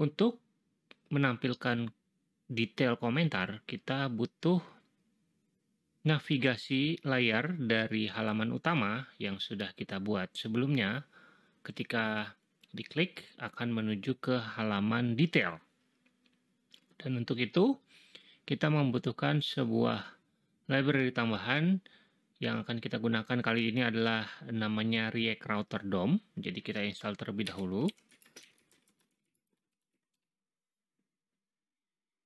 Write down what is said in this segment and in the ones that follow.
Untuk menampilkan detail komentar, kita butuh navigasi layar dari halaman utama yang sudah kita buat sebelumnya ketika diklik akan menuju ke halaman detail. Dan untuk itu, kita membutuhkan sebuah library tambahan yang akan kita gunakan kali ini adalah namanya React Router DOM. Jadi kita install terlebih dahulu.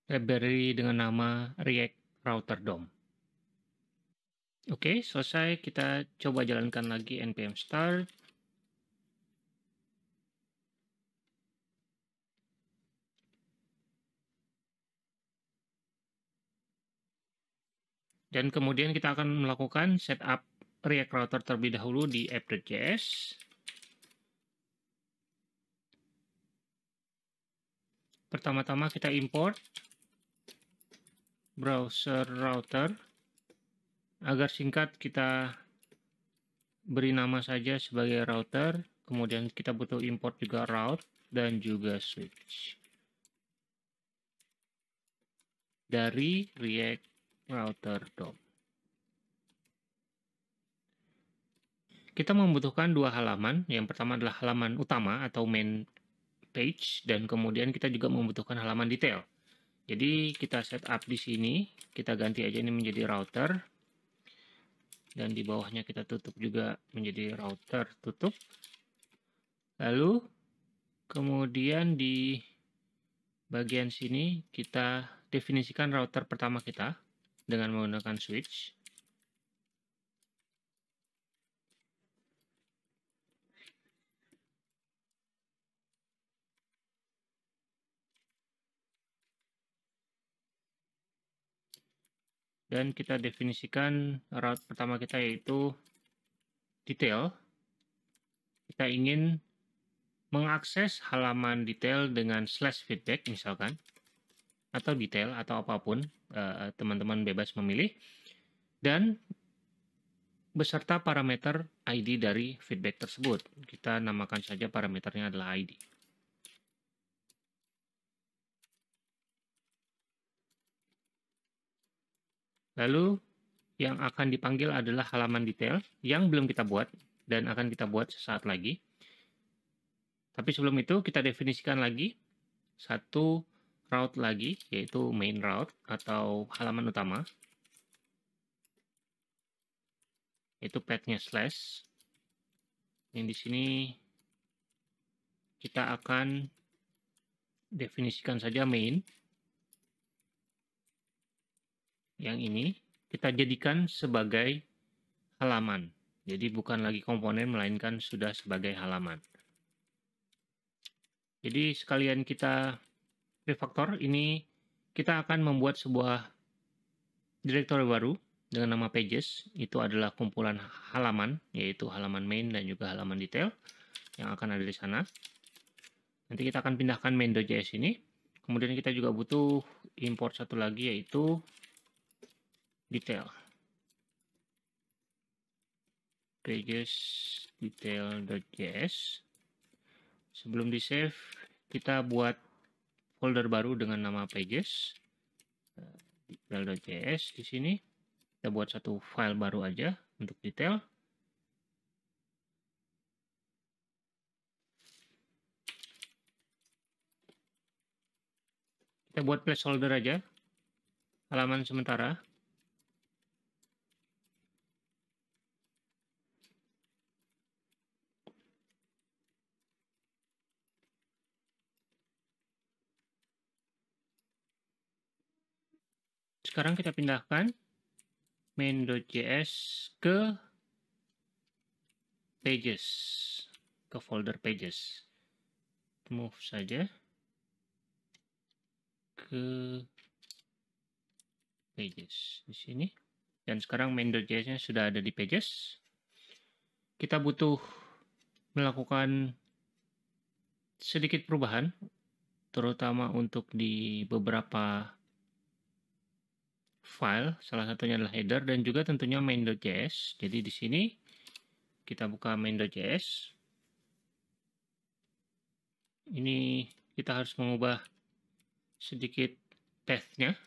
library dengan nama React Router DOM. Oke, okay, selesai. Kita coba jalankan lagi npm start. Dan kemudian kita akan melakukan setup React Router terlebih dahulu di app.js. Pertama-tama kita import browser router agar singkat kita beri nama saja sebagai router kemudian kita butuh import juga route dan juga switch dari react router DOM kita membutuhkan dua halaman yang pertama adalah halaman utama atau main page dan kemudian kita juga membutuhkan halaman detail jadi kita setup di sini, kita ganti aja ini menjadi router. Dan di bawahnya kita tutup juga menjadi router, tutup. Lalu kemudian di bagian sini kita definisikan router pertama kita dengan menggunakan switch. dan kita definisikan route pertama kita yaitu detail. Kita ingin mengakses halaman detail dengan slash feedback misalkan atau detail atau apapun eh, teman-teman bebas memilih dan beserta parameter ID dari feedback tersebut. Kita namakan saja parameternya adalah ID. Lalu yang akan dipanggil adalah halaman detail yang belum kita buat dan akan kita buat sesaat lagi. Tapi sebelum itu kita definisikan lagi satu route lagi yaitu main route atau halaman utama. Itu path slash. Yang di sini kita akan definisikan saja main yang ini kita jadikan sebagai halaman. Jadi bukan lagi komponen melainkan sudah sebagai halaman. Jadi sekalian kita refactor ini kita akan membuat sebuah direktori baru dengan nama pages. Itu adalah kumpulan halaman yaitu halaman main dan juga halaman detail yang akan ada di sana. Nanti kita akan pindahkan main.js ini. Kemudian kita juga butuh import satu lagi yaitu detail pages detail.js sebelum di save kita buat folder baru dengan nama pages eh, detail.js di sini kita buat satu file baru aja untuk detail kita buat placeholder aja halaman sementara Sekarang kita pindahkan main.js ke pages, ke folder pages. Move saja ke pages di sini. Dan sekarang main.js-nya sudah ada di pages. Kita butuh melakukan sedikit perubahan, terutama untuk di beberapa file, salah satunya adalah header dan juga tentunya main.js. Jadi di sini kita buka main.js. Ini kita harus mengubah sedikit path-nya.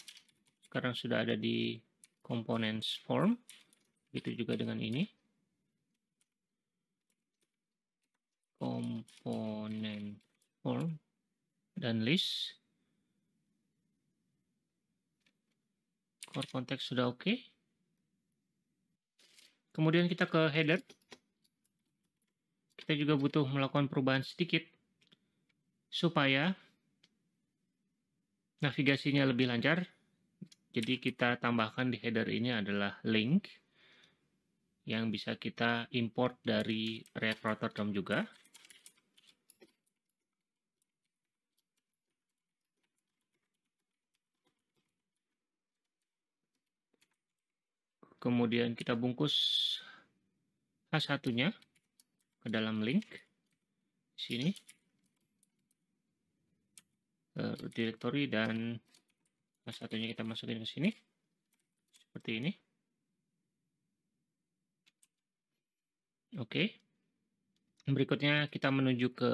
Sekarang sudah ada di components form. Begitu juga dengan ini. Component form dan list Core context sudah oke. Okay. Kemudian kita ke header. Kita juga butuh melakukan perubahan sedikit supaya navigasinya lebih lancar. Jadi kita tambahkan di header ini adalah link yang bisa kita import dari React Dom juga. kemudian kita bungkus H1-nya ke dalam link sini ke directory dan H1-nya kita masukin ke sini seperti ini. Oke. Berikutnya kita menuju ke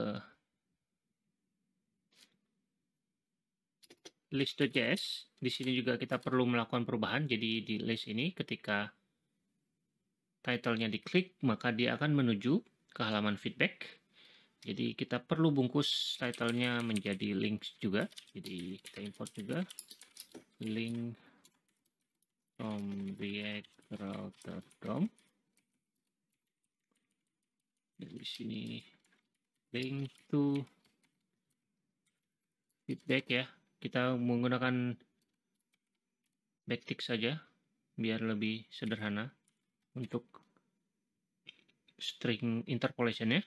list.js, di sini juga kita perlu melakukan perubahan. Jadi di list ini ketika title-nya diklik, maka dia akan menuju ke halaman feedback. Jadi kita perlu bungkus title-nya menjadi links juga. Jadi kita import juga link from react router router.com. Di sini link to feedback ya kita menggunakan backtick saja biar lebih sederhana untuk string interpolationnya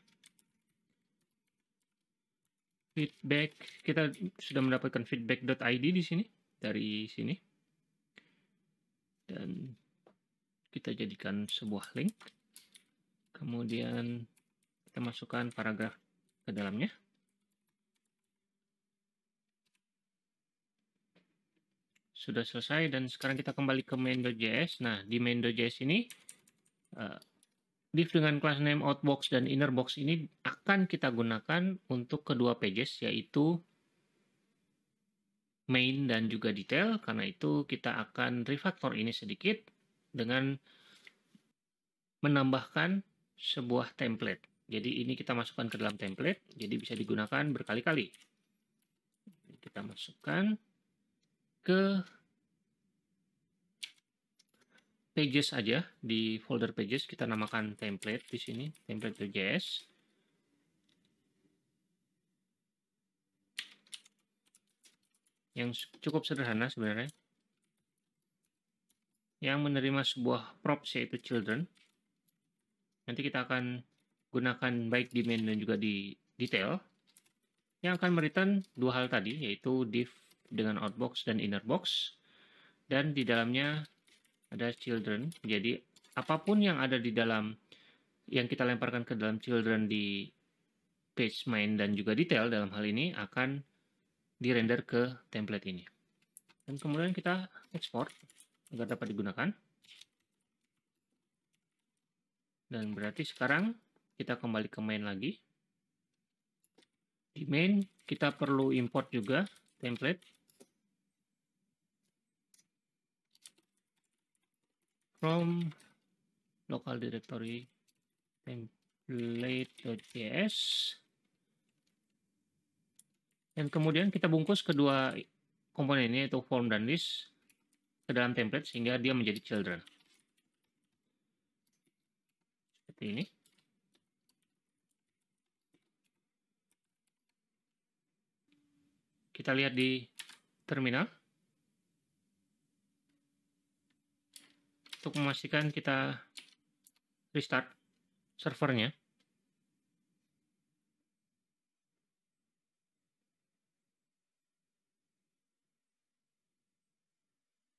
feedback kita sudah mendapatkan feedback.id di sini dari sini dan kita jadikan sebuah link kemudian kita masukkan paragraf ke dalamnya sudah selesai dan sekarang kita kembali ke main.js. Nah, di main.js ini uh, eh, div dengan class name outbox dan innerbox ini akan kita gunakan untuk kedua pages yaitu main dan juga detail. Karena itu kita akan refactor ini sedikit dengan menambahkan sebuah template. Jadi ini kita masukkan ke dalam template, jadi bisa digunakan berkali-kali. Kita masukkan ke pages aja di folder pages kita namakan template di sini template .js yang cukup sederhana sebenarnya yang menerima sebuah props yaitu children nanti kita akan gunakan baik di main dan juga di detail yang akan meritan dua hal tadi yaitu div dengan outbox dan innerbox dan di dalamnya ada children. Jadi apapun yang ada di dalam yang kita lemparkan ke dalam children di page main dan juga detail dalam hal ini akan dirender ke template ini. Dan kemudian kita export agar dapat digunakan. Dan berarti sekarang kita kembali ke main lagi. Di main kita perlu import juga template from local directory template.js dan kemudian kita bungkus kedua komponen ini yaitu form dan list ke dalam template sehingga dia menjadi children seperti ini kita lihat di terminal Untuk memastikan kita restart servernya.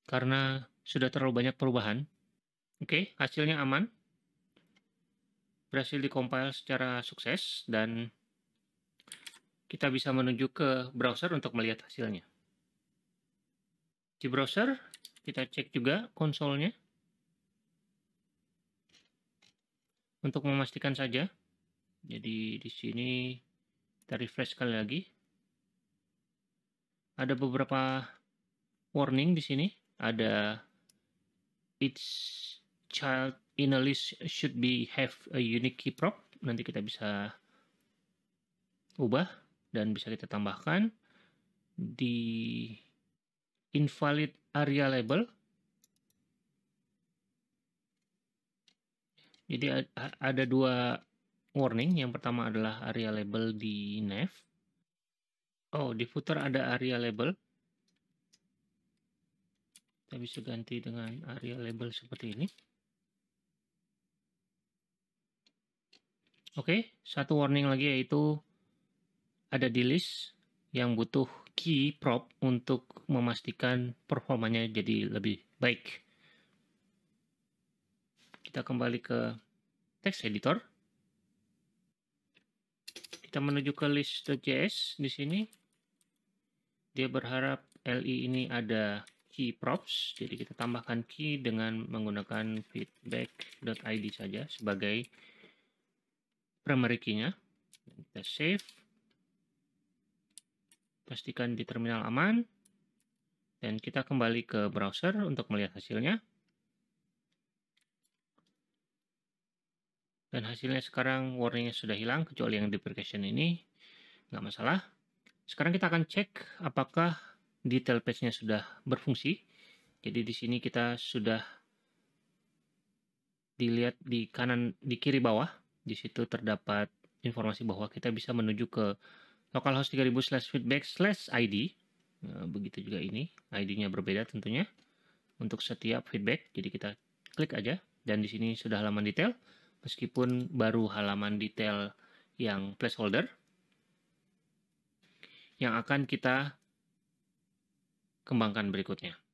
Karena sudah terlalu banyak perubahan. Oke, hasilnya aman. Berhasil dikompil secara sukses dan kita bisa menuju ke browser untuk melihat hasilnya. Di browser, kita cek juga konsolnya. untuk memastikan saja. Jadi di sini kita refresh sekali lagi. Ada beberapa warning di sini. Ada each child in a list should be have a unique key prop. Nanti kita bisa ubah dan bisa kita tambahkan di invalid area label Jadi ada dua warning. Yang pertama adalah area label di nav. E oh, di footer ada area label. Kita bisa ganti dengan area label seperti ini. Oke, okay, satu warning lagi yaitu ada di list yang butuh key prop untuk memastikan performanya jadi lebih baik. Kita kembali ke text editor. Kita menuju ke list.js di sini. Dia berharap li ini ada key props, jadi kita tambahkan key dengan menggunakan feedback.id saja sebagai primary key-nya. Kita save. Pastikan di terminal aman. Dan kita kembali ke browser untuk melihat hasilnya. dan hasilnya sekarang warningnya sudah hilang kecuali yang deprecation ini nggak masalah sekarang kita akan cek apakah detail page-nya sudah berfungsi jadi di sini kita sudah dilihat di kanan di kiri bawah di situ terdapat informasi bahwa kita bisa menuju ke localhost 3000 slash feedback slash id nah, begitu juga ini id-nya berbeda tentunya untuk setiap feedback jadi kita klik aja dan di sini sudah halaman detail meskipun baru halaman detail yang placeholder yang akan kita kembangkan berikutnya.